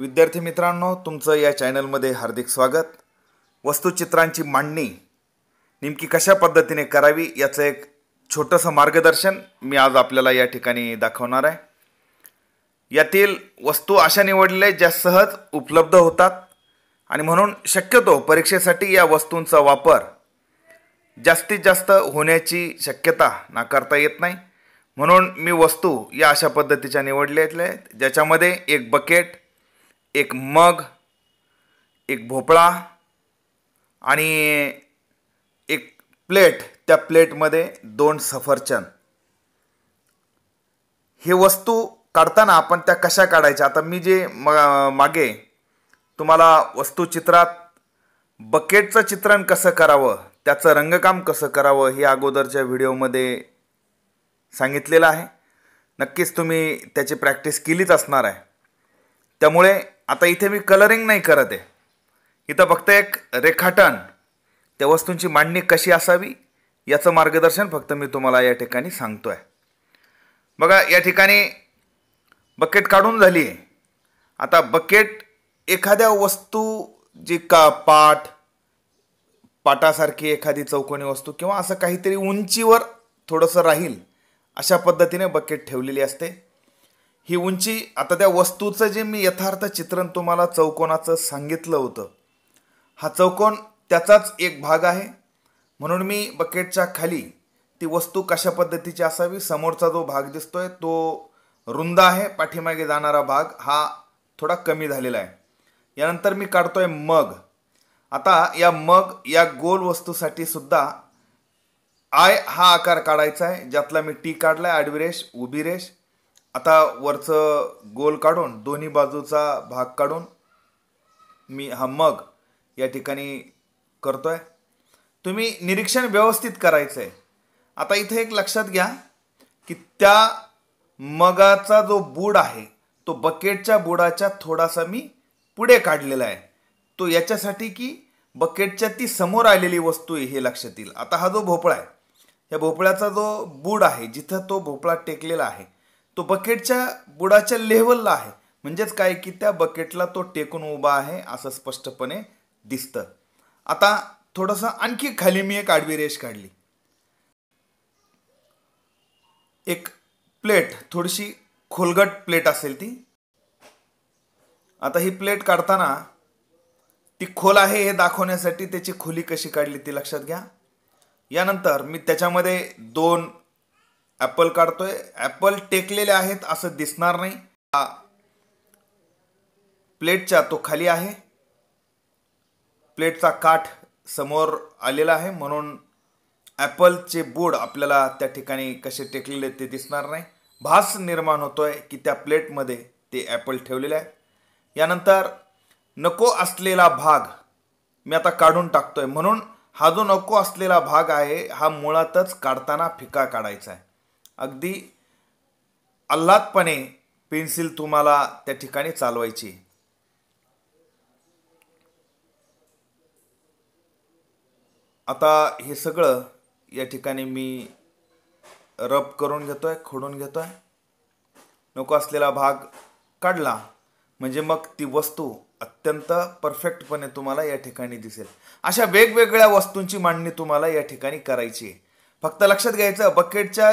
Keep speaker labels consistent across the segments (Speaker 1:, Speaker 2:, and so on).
Speaker 1: विद्यार्थी मित्रांनो तुमचं या चॅनलमध्ये हार्दिक स्वागत वस्तुचित्रांची मांडणी नेमकी कशा पद्धतीने करावी याचं एक छोटंसं मार्गदर्शन मी आज आपल्याला या ठिकाणी दाखवणार आहे यातील वस्तू अशा निवडलेल्या ज्या सहज उपलब्ध होतात आणि म्हणून शक्यतो परीक्षेसाठी या वस्तूंचा वापर जास्तीत जास्त होण्याची शक्यता नाकारता येत नाही म्हणून मी वस्तू या अशा पद्धतीच्या निवडल्या आहेत ज्याच्यामध्ये एक बकेट एक मग एक भोपळा आणि एक प्लेट त्या प्लेटमध्ये दोन सफरचंद हे वस्तू काढताना आपण त्या कशा काढायच्या आता मी जे म मागे तुम्हाला वस्तूचित्रात बकेटचं चित्रण कसं करावं त्याचं रंगकाम कसं करावं हे अगोदरच्या व्हिडिओमध्ये सांगितलेलं आहे नक्कीच तुम्ही त्याची प्रॅक्टिस केलीच असणार आहे त्यामुळे आता इथे मी कलरिंग नाही करत आहे इथं फक्त एक रेखाटन त्या वस्तूंची मांडणी कशी असावी याचं मार्गदर्शन फक्त मी तुम्हाला या ठिकाणी सांगतो आहे बघा या ठिकाणी बकेट काढून झाली आहे आता बकेट एखाद्या वस्तू जी का पाट पाटासारखी एखादी चौकोनी वस्तू किंवा असं काहीतरी उंचीवर थोडंसं राहील अशा पद्धतीने बकेट ठेवलेली असते ही उंची आता त्या वस्तूचं जे मी यथार्थ चित्रण तुम्हाला चौकोनाचं सांगितलं होतं हा चौकोन त्याचाच एक भाग आहे म्हणून मी बकेटच्या खाली ती वस्तू कशा पद्धतीची असावी समोरचा जो भाग दिसतोय तो रुंद आहे पाठीमागे जाणारा भाग हा थोडा कमी झालेला आहे यानंतर मी काढतोय मग आता या मग या गोल वस्तूसाठी सुद्धा आय हा आकार काढायचा आहे ज्यातला मी टी काढला आहे आडवी रेष उभी रेष आता वरचं गोल काढून दोन्ही बाजूचा भाग काढून मी हा मग या ठिकाणी करतो आहे तुम्ही निरीक्षण व्यवस्थित करायचं आहे आता इथे एक लक्षात घ्या की त्या मगाचा जो बूड आहे तो बकेटच्या बुडाच्या थोडासा मी पुढे काढलेला आहे तो याच्यासाठी की बकेटच्या ती समोर आलेली वस्तू आहे हे लक्षात येईल आता हा जो भोपळा आहे या भोपळ्याचा जो बूड आहे जिथं तो भोपळा टेकलेला आहे तो बकेटच्या बुडाच्या लेव्हलला आहे म्हणजेच काय की त्या बकेटला तो टेकून उभा आहे असं स्पष्टपणे दिसतं आता थोडंसं आणखी खाली मी एक आडवी रेष काढली एक प्लेट थोडीशी खोलगट प्लेट असेल ती आता ही प्लेट काढताना ती खोल आहे हे दाखवण्यासाठी त्याची खोली कशी काढली ती लक्षात घ्या यानंतर मी त्याच्यामध्ये दोन ॲपल काढतोय ॲपल टेकलेले आहेत असं दिसणार नाही हा प्लेटच्या तो खाली आहे प्लेटचा काठ समोर आलेला आहे म्हणून ॲपलचे बोर्ड आपल्याला त्या ठिकाणी कसे टेकलेले ते दिसणार नाही भास निर्माण होतोय की त्या प्लेटमध्ये ते ॲपल ठेवलेले आहे यानंतर नको असलेला भाग मी आता काढून टाकतोय म्हणून हा जो नको असलेला भाग आहे हा मुळातच काढताना फिका काढायचा आहे अगदी आल्हादपणे पेन्सिल तुम्हाला त्या ठिकाणी चालवायची आता हे सगळं या ठिकाणी मी रब करून घेतो आहे खोडून घेतो आहे नको असलेला भाग काढला म्हणजे मग ती वस्तू अत्यंत परफेक्टपणे तुम्हाला या ठिकाणी दिसेल अशा वेगवेगळ्या वस्तूंची मांडणी तुम्हाला या ठिकाणी करायची फक्त लक्षात घ्यायचं बकेटच्या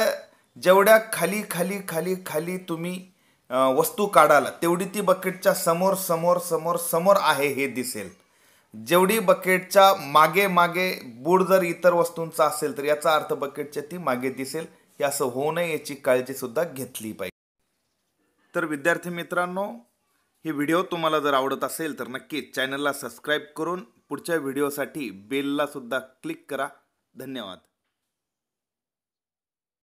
Speaker 1: जेवढ्या खाली खाली खाली खाली तुम्ही वस्तू काढाल तेवढी ती बकेटच्या समोर समोर समोर समोर आहे हे दिसेल जेवढी बकेटच्या मागे मागे बूड जर इतर वस्तूंचा असेल तर याचा अर्थ बकेटच्या ती मागे दिसेल हे असं होऊ नये याची काळजीसुद्धा घेतली पाहिजे तर विद्यार्थी मित्रांनो हे व्हिडिओ तुम्हाला जर आवडत असेल तर नक्कीच चॅनलला सबस्क्राईब करून पुढच्या व्हिडिओसाठी सुद्धा क्लिक करा धन्यवाद